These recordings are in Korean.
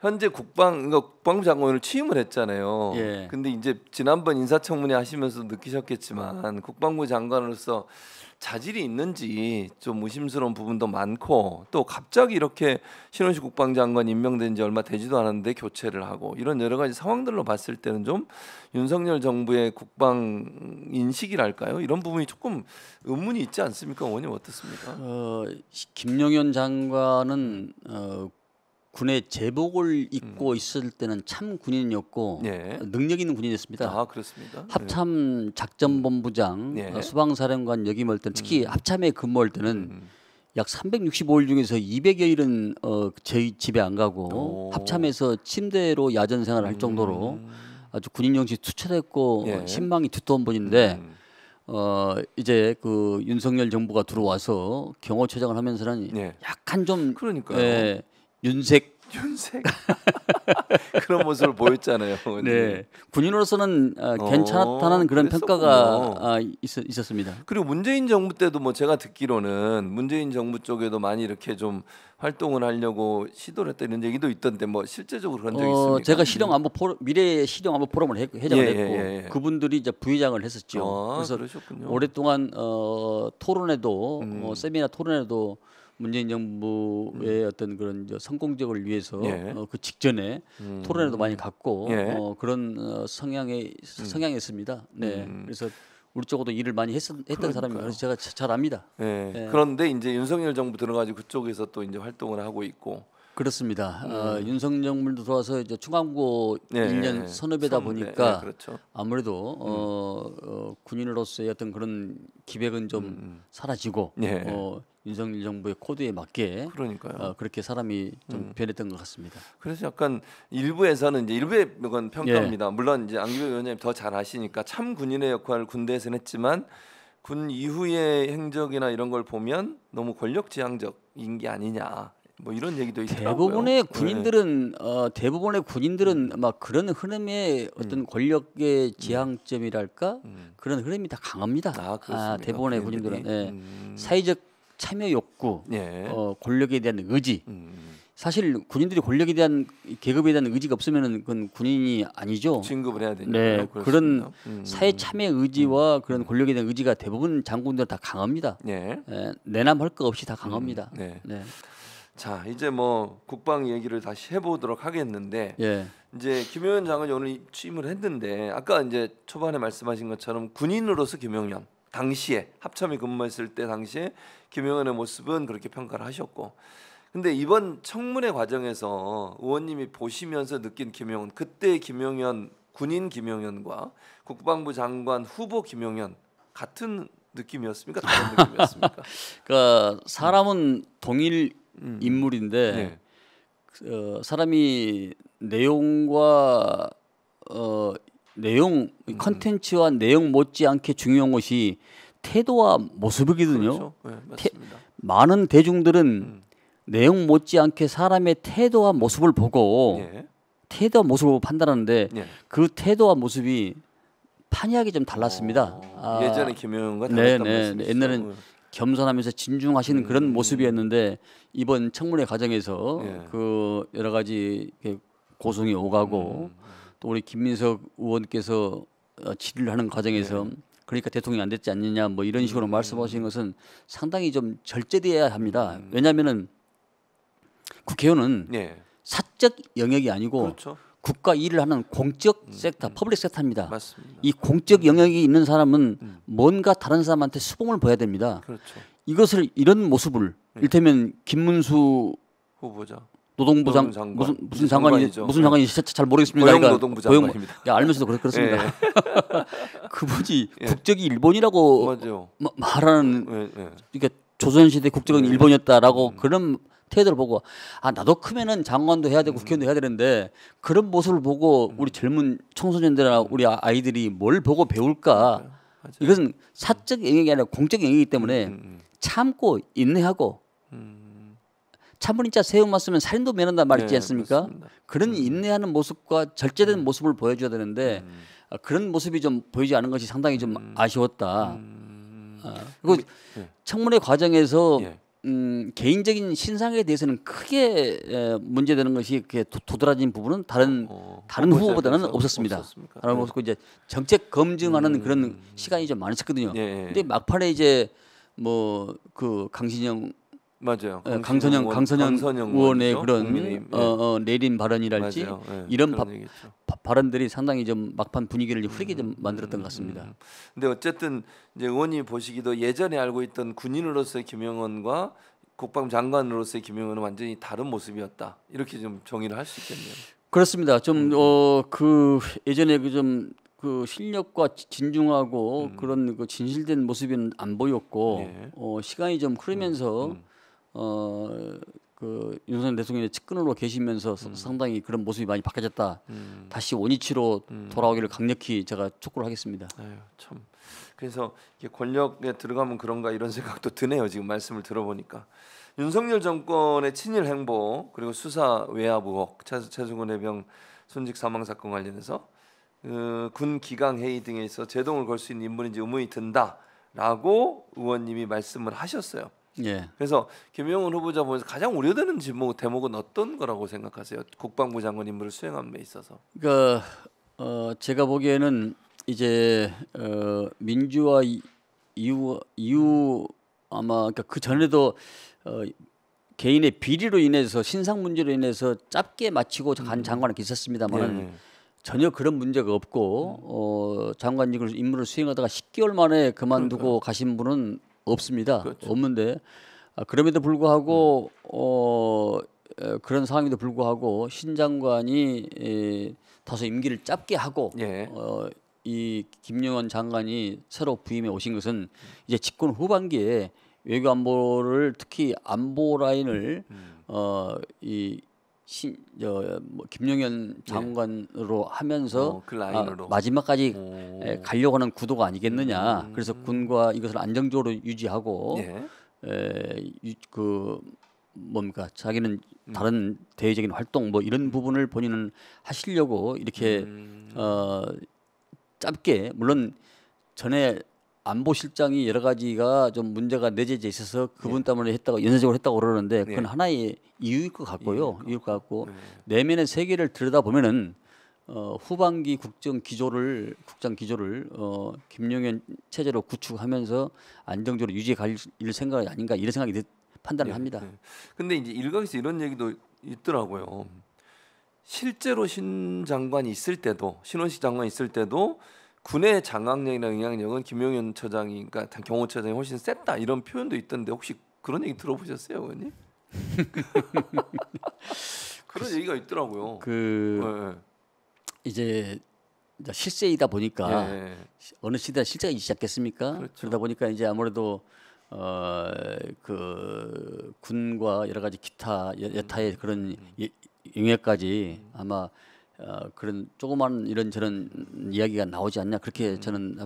현재 국방 그러니까 국방부 장관을 취임을 했잖아요. 예. 근데 이제 지난번 인사청문회 하시면서 느끼셨겠지만 국방부 장관으로서 자질이 있는지 좀 의심스러운 부분도 많고 또 갑자기 이렇게 신원식 국방장관 임명된 지 얼마 되지도 않았는데 교체를 하고 이런 여러 가지 상황들로 봤을 때는 좀 윤석열 정부의 국방 인식이랄까요 이런 부분이 조금 의문이 있지 않습니까 원님 어떻습니까? 어, 김영현 장관은 어, 군의 제복을 입고 음. 있을 때는 참 군인이었고 네. 능력 있는 군인이었습니다. 아 그렇습니다. 합참 네. 작전본부장, 네. 수방사령관 역임할 때는 특히 음. 합참에 근무할 때는 음. 약 365일 중에서 200여일은 어, 제 집에 안 가고 오. 합참에서 침대로 야전 생활을 할 음. 정도로 아주 군인 정신 투철했고 어, 예. 신망이 두터운 분인데 음. 어 이제 그 윤석열 정부가 들어와서 경호처장을 하면서는 약간 좀 그러니까요. 예, 윤색 윤색 그런 모습을 보였잖아요. 네, 군인으로서는 아, 어, 괜찮았다는 그런 그랬었구나. 평가가 아, 있, 었습니다 그리고 문재인 정부 때도 뭐 제가 듣기로는 문재인 정부 쪽에도 많이 이렇게 좀 활동을 하려고 시도를 했다 이런 얘기도 있던데 뭐 실제적으로 그런 적이 어, 있습니까? 제가 실용 안보 포럼, 미래 실용 안보 포럼을 해, 회장을 예, 예, 했고 예, 예. 그분들이 이제 부의장을 했었죠. 아, 그래서 그러셨군요. 오랫동안 어, 토론회도 뭐 음. 뭐 세미나 토론회도 문재인 정부의 음. 어떤 그런 성공적을 위해서 예. 어, 그 직전에 음. 토론회도 많이 갖고 예. 어, 그런 어, 성향의 음. 성향이 있습니다. 네, 음. 그래서 우리 쪽으로도 일을 많이 했, 했던 사람이고 그래서 제가 잘 압니다. 네. 네. 그런데 이제 윤석열 정부 들어가지고 그쪽에서 또 이제 활동을 하고 있고 그렇습니다. 아, 음. 어, 윤석열 정부도 들어와서 이제 충암고 네, 1년 선후배다 보니까 예, 그렇죠. 아무래도 어, 음. 어, 군인으로서의 어떤 그런 기백은 좀 음. 사라지고 어, 윤석열 정부의 코드에 맞게 그러니까요. 어, 그렇게 사람이 좀 음. 변했던 것 같습니다. 그래서 약간 일부에서는 이제 일부의 건 평가입니다. 예. 물론 이제 안기배 의원님 더잘 아시니까 참 군인의 역할을 군대에서 했지만 군 이후의 행적이나 이런 걸 보면 너무 권력지향적인 게 아니냐. 뭐 이런 얘기도 있더라고요. 대부분의 네. 군인들은 네. 어, 대부분의 군인들은 음. 막 그런 흐름의 어떤 음. 권력의 음. 지향점이랄까 음. 그런 흐름이 다 강합니다. 아, 아 대부분의 군인들은 네. 음. 사회적 참여 욕구, 예. 어, 권력에 대한 의지. 음. 음. 사실 군인들이 권력에 대한 계급에 대한 의지가 없으면 그건 군인이 아니죠. 진급을 해야 되니까. 네, 그렇습니다. 그런 음. 사회 참여 의지와 음. 그런 권력에 대한 의지가 대부분 장군들 다 강합니다. 예. 네, 예, 내남할 것 없이 다 강합니다. 음, 네. 네. 자 이제 뭐 국방 얘기를 다시 해보도록 하겠는데 예. 이제 김영현 장관이 오늘 취임을 했는데 아까 이제 초반에 말씀하신 것처럼 군인으로서 김영현 당시에 합참이 근무했을 때 당시에 김영환의 모습은 그렇게 평가를 하셨고 근데 이번 청문회 과정에서 의원님이 보시면서 느낀 김영은 그때 김영현 군인 김영현과 국방부 장관 후보 김영현 같은 느낌이었습니까? 다른 느낌이었습니까? 그러니까 사람은 동일 음. 음. 인물인데 네. 그, 어, 사람이 내용과 어, 내용 음. 컨텐츠와 내용 못지않게 중요한 것이 태도와 모습이거든요. 그렇죠. 네, 태, 많은 대중들은 음. 내용 못지않게 사람의 태도와 모습을 보고 예. 태도와 모습을 판단하는데 예. 그 태도와 모습이 판이하게 좀 달랐습니다. 어, 아, 예전에 김영과 네네 옛날엔 음. 겸손하면서 진중하신 음, 그런 모습이었는데 이번 청문회 과정에서 예. 그 여러 가지 고성이 오가고 음, 음, 음. 또 우리 김민석 의원께서 어, 질의를 하는 과정에서 예. 그러니까 대통령이 안 됐지 않느냐 뭐 이런 식으로 음. 말씀하시는 것은 상당히 좀절제되어야 합니다. 음. 왜냐하면은 국회의원은 예. 사적 영역이 아니고 그렇죠. 국가 일을 하는 공적 음. 섹터, 음. 퍼블릭 섹터입니다. 맞습니다. 이 공적 음. 영역이 있는 사람은 뭔가 다른 사람한테 수봉을 보여야 됩니다. 그렇죠. 이것을 이런 모습을 예. 일테면 김문수 후보자 노동부 장장관 무슨 무슨 장관이 무슨 장관이 잘 모르겠습니다. 고용 그러니까 노동부 장관입니야 알면서도 그렇, 그렇습니다. 예. 예. 그분이 예. 국적이 일본이라고 맞아요. 마, 말하는 예, 그러니까 조선시대 국적은 예. 일본이었다라고 음. 그런 태도를 보고 아 나도 크면은 장관도 해야 되고 음. 국회의원도 해야 되는데 그런 모습을 보고 음. 우리 젊은 청소년들이나 우리 아, 아이들이 뭘 보고 배울까 네, 이것은 사적 영역이 아니라 공적 영역이기 때문에 음, 참고 인내하고 음. 참으인자 세우만 쓰면 살인도 면한다 말이지 네, 않습니까? 그렇습니다. 그런 음. 인내하는 모습과 절제된 음. 모습을 보여줘야 되는데 음. 아, 그런 모습이 좀 보이지 않은 것이 상당히 좀 음. 아쉬웠다. 음. 어, 그리고 네. 청문회 과정에서 예. 음, 개인적인 신상에 대해서는 크게 에, 문제되는 것이 그게 도드라진 부분은 다른 어, 다른 후보보다는 없었습니다. 다른 모습 었 이제 정책 검증하는 음, 그런 시간이 좀 많았었거든요. 예, 예. 근데 막판에 이제 뭐 그 강신영 맞아요. 어, 강선영 의원, 강선영, 강선영 의원의 그런 국민의힘, 어, 예. 어, 내린 발언이랄지 네, 이런 바, 바, 발언들이 상당히 좀 막판 분위기를 흐리게 좀 음, 음, 만들었던 음, 것 같습니다. 음, 음, 음. 어쨌든 이제 의원님 보시기도 예전에 알고 있던 군인으로서의 김영원과 국방장관으로서의 김영원은 완전히 다른 모습이었다. 이렇게 좀 정의를 할 수 있겠네요. 그렇습니다. 좀어그 예전에 그좀 그 실력과 진중하고 음. 그런 그 진실된 모습은 안 보였고 예. 어, 시간이 좀 흐르면서 음. 음. 어그 윤석열 대통령의 측근으로 계시면서 음. 상당히 그런 모습이 많이 바뀌어졌다. 음. 다시 원위치로 음. 돌아오기를 강력히 제가 촉구를 하겠습니다. 아유, 참 그래서 이게 권력에 들어가면 그런가 이런 생각도 드네요. 지금 말씀을 들어보니까 윤석열 정권의 친일 행보 그리고 수사 외압 의혹 최승훈 해병 순직 사망 사건 관련해서 어, 군 기강 회의 등에 있어 제동을 걸 수 있는 인물인지 의문이 든다라고 의원님이 말씀을 하셨어요. 예. 그래서 김영훈 후보자 보면서 가장 우려되는 지목 대목은 어떤 거라고 생각하세요? 국방부 장관 임무를 수행함에 있어서. 그 어, 제가 보기에는 이제 어, 민주화 이후 이후 아마 그러니까 그 전에도 어, 개인의 비리로 인해서 신상 문제로 인해서 짧게 마치고 간 음. 장관은 있었습니다만 예. 전혀 그런 문제가 없고 음. 어, 장관직을 임무를 수행하다가 10개월 만에 그만두고 그러니까 가신 분은 없습니다. 그렇죠. 없는데 아, 그럼에도 불구하고 음. 어, 그런 상황에도 불구하고 신 장관이 에, 다소 임기를 짧게 하고 예. 어, 이 김영원 장관이 새로 부임해 오신 것은 이제 집권 후반기에 외교 안보를 특히 안보 라인을 음. 어이 신, 저, 뭐 김용현 예. 장관으로 하면서 어, 그 라인으로. 아, 마지막까지 에, 예, 가려고 하는 구도가 아니겠느냐. 음. 그래서 군과 이것을 안정적으로 유지하고 예. 에, 예, 유, 그 뭡니까 자기는 음. 다른 대외적인 활동 뭐 이런 음. 부분을 본인은 하시려고 이렇게 음. 어 짧게 물론 전에 안보실장이 여러 가지가 좀 문제가 내재돼 있어서 그분 예. 때문에 했다고 연쇄적으로 했다고 그러는데 예. 그건 예. 하나의 이유일 것 같고요. 이유일 것 같고 예. 내면의 세계를 들여다 보면은 어, 후반기 국정 기조를 국장 기조를 어, 김용현 체제로 구축하면서 안정적으로 유지해 갈 생각이 아닌가 이런 생각이 드, 판단을 예. 합니다. 근데 이제 일각에서 이런 얘기도 있더라고요. 실제로 신 장관이 있을 때도 신원식 장관이 있을 때도 군의 장악력이나 영향력은 김용현 처장이 니까 그러니까 경호처장이 훨씬 셌다 이런 표현도 있던데 혹시 그런 얘기 들어보셨어요, 의원님? 그런 얘기가 있더라고요. 그 네. 이제 실세이다 보니까 예. 예. 어느 시대 실세가시작했습니까 그렇죠. 그러다 보니까 이제 아무래도 어그 군과 여러 가지 기타 여타의 그런 음. 음. 영역까지 음. 아마 어, 그런 조그만 이런 저런 이야기가 나오지 않냐 그렇게 음. 저는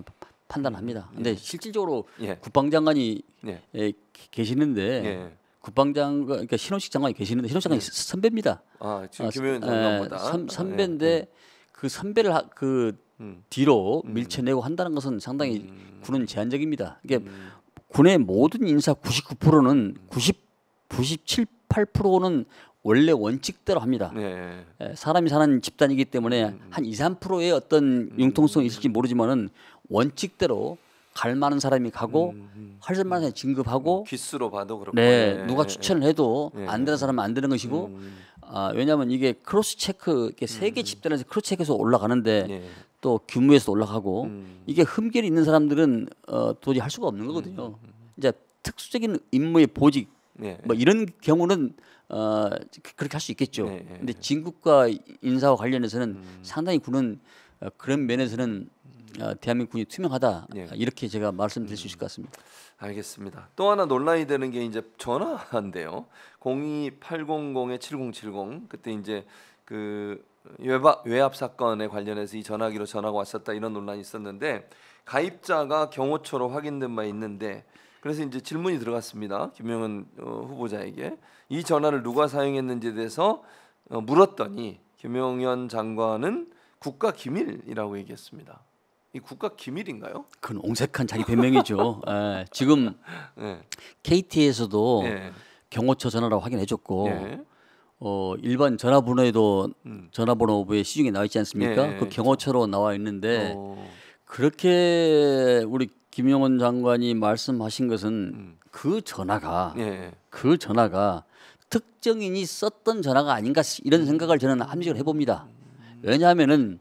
판단합니다. 음. 근데 예. 실질적으로 예. 국방장관이 예. 에, 예, 계시는데 예. 국방장 그러니까 신원식 장관이 계시는데 신원식 장관이 예. 선배입니다. 아 지금 아, 김효 장관보다 선, 아, 배인데그 선배를 하, 그 음. 뒤로 음. 밀쳐내고 한다는 것은 상당히 음. 군은 제한적입니다. 이게 그러니까 음. 군의 모든 인사 99%는 90 97, 8%는 원래 원칙대로 합니다. 네. 예, 사람이 사는 집단이기 때문에 음. 한 2, 3%의 어떤 음. 융통성이 있을지 모르지만은 원칙대로 갈 만한 사람이 가고 음. 음. 할 만한 사람이 진급하고 기수로 봐도 그렇고 네, 예. 누가 추천을 해도 예. 안 되는 사람은 안 되는 것이고 아, 왜냐하면 이게 크로스 체크 세계 집단에서 크로스 체크해서 올라가는데 또 규모에서 올라가고 이게 흠결이 있는 사람들은 어, 도저히 할 수가 없는 거거든요. 이제 특수적인 임무의 보직 네. 뭐 이런 경우는 어, 그렇게 할 수 있겠죠. 네. 근데 진국과 인사와 관련해서는 음. 상당히 군은 어, 그런 면에서는 음. 어, 대한민국 군이 투명하다 네. 이렇게 제가 말씀드릴 수 음. 있을 것 같습니다. 알겠습니다. 또 하나 논란이 되는 게 이제 전화인데요. 02800에 7070 그때 이제 그 외박 외압 사건에 관련해서 이 전화기로 전화가 왔었다 이런 논란이 있었는데 가입자가 경호처로 확인된 바 있는데 그래서 이제 질문이 들어갔습니다. 김명은 어, 후보자에게 이 전화를 누가 사용했는지에 대해서 어, 물었더니 김용현 장관은 국가 기밀이라고 얘기했습니다. 이 국가 기밀인가요? 그건 옹색한 자기 변명이죠. 에, 예, 지금 네. KT에서도 네. 경호처 전화로 확인해줬고 네. 어, 일반 전화번호에도 음. 전화번호부에 시중에 나와 있지 않습니까? 그 경호처로 나와 있는데 오. 그렇게 우리 김영원 장관이 말씀하신 것은 음. 그 전화가 예. 예. 그 전화가 특정인이 썼던 전화가 아닌가 이런 음. 생각을 저는 함식을 음. 해봅니다. 음. 왜냐하면은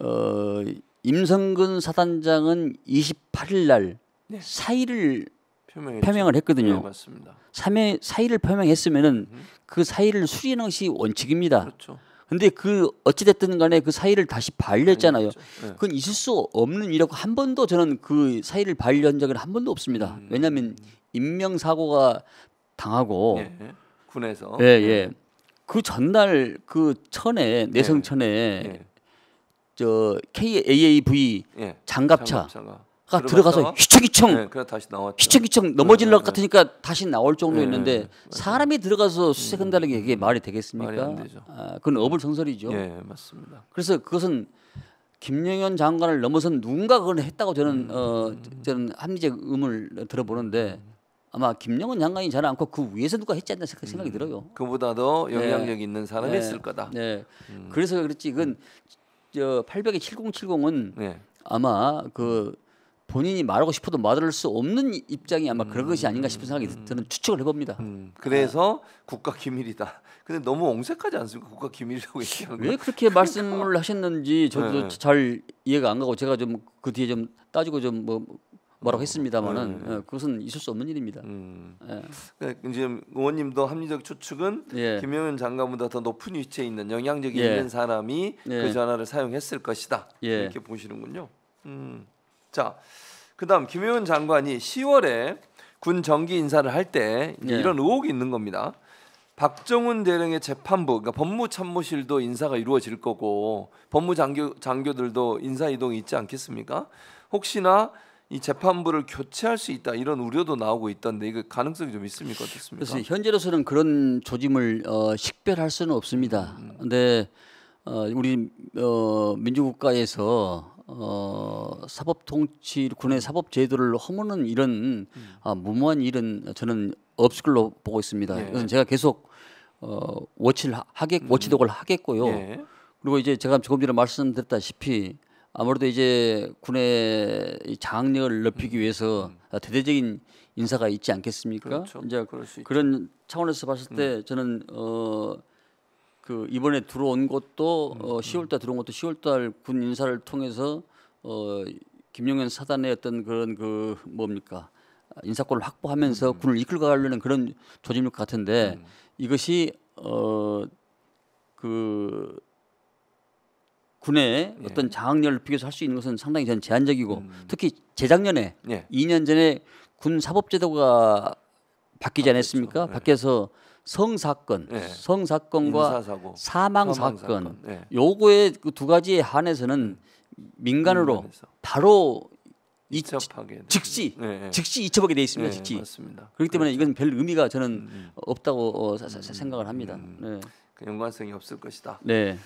어, 임성근 사단장은 28일 날 네. 사의를 표명을 했거든요. 네, 맞습니다. 3회 사의를 표명했으면은 음. 그 사의를 수리하는 것이 원칙입니다. 그렇죠. 근데 그 어찌됐든 간에 그 사이를 다시 발렸잖아요 네. 그건 있을 수 없는 일이라고 한 번도 저는 그 사이를 발려한 적은 한 번도 없습니다. 음. 왜냐하면 인명사고가 당하고 예, 군에서 예, 예. 그 전날 그 천에 내성천에 예. 예. 저 KAAV 예. 장갑차 장갑차가. 들어갔다가? 들어가서 휘청휘청 네, 다시 나왔죠. 휘청휘청 넘어질러 네, 네, 네, 같으니까 다시 나올 정도였는데 네, 네, 사람이 들어가서 수색한다는 게 이게 말이 되겠습니까? 말이 안 되죠. 아, 그건 어불성설이죠. 예, 맞습니다. 그래서 그것은 김영현 장관을 넘어선 누군가 그걸 했다고 저는 음, 어 음, 음. 저는 합리적 의문을 들어보는데 음. 아마 김영은 장관이 잘 않고 그 위에서 누가 했지 않나 생각, 이 음, 들어요. 그보다 더 영향력 네. 있는 사람이 네. 했을 거다. 네. 음. 그래서 그렇지 그건 저8 0 0에 7070은 네. 아마 그 본인이 말하고 싶어도 말할 수 없는 입장이 아마 그런 것이 아닌가 싶은 생각이 음. 드는 추측을 해봅니다. 음, 그래서 네. 국가 기밀이다. 근데 너무 옹색하지 않습니까? 국가 기밀이라고 얘기하는 왜 그렇게 그러니까. 말씀을 하셨는지 저도 네. 잘 이해가 안 가고 제가 좀 그 뒤에 좀 따지고 좀뭐 뭐라고 했습니다만은 네. 음. 예, 그것은 있을 수 없는 일입니다. 음. 예. 그러 지금 의원님도 합리적 추측은 예. 김영현 장관보다 더 높은 위치에 있는 영향력이 예. 있는 사람이 예. 그 전화를 사용했을 것이다 예. 이렇게 보시는군요. 음. 자, 그다음 김혜원 장관이 10월에 군 정기 인사를 할때 예. 네. 이런 의혹이 있는 겁니다. 박정훈 대령의 재판부, 그러니까 법무참모실도 인사가 이루어질 거고 법무장교 장교들도 인사 이동이 있지 않겠습니까? 혹시나 이 재판부를 교체할 수 있다 이런 우려도 나오고 있던데 이거 가능성이 좀 있습니까 어떻습니까? 그래서 현재로서는 그런 조짐을 어, 식별할 수는 없습니다. 그런데 음. 어, 우리 어, 민주국가에서 어, 사법 통치 군의 사법 제도를 허무는 이런 음. 아, 무모한 일은 저는 없을 걸로 보고 있습니다. 예. 그래서 제가 계속 어, 워치를 하겠 음. 워치독을 하겠고요. 예. 그리고 이제 제가 조금 전에 말씀드렸다시피 아무래도 이제 군의 장악력을 높이기 음. 위해서 음. 아, 대대적인 인사가 있지 않겠습니까? 그렇죠. 이제 그런 있죠. 차원에서 봤을 때 음. 저는 어그 이번에 들어온 것도 음, 어, 10월달 음. 들어온 것도 10월달 군 인사를 통해서 어, 김용현 사단의 어떤 그런 그 뭡니까 인사권을 확보하면서 음. 음. 군을 이끌어가려는 그런 조짐일 것 같은데 음. 이것이 어, 그 군의 예. 어떤 장악력을 비교해서 할 수 있는 것은 상당히 전 제한적이고 음. 특히 재작년에 예. 2년 전에 군 사법제도가 바뀌지 않았습니까? 아, 그렇죠. 밖에서 예. 성사건, 네. 성사건과 인사사고, 사망 사건 예. 요거의 그 두 가지에 한해서는 민간으로 민간에서. 바로 이첩하게 즉시 네. 즉시 이첩하게 돼 있습니다. 즉시 맞습니다. 그렇기 때문에 그렇죠. 이건 별 의미가 저는 음. 음. 없다고 어, 사, 사, 음, 생각을 합니다. 음. 네. 그 연관성이 없을 것이다. 네.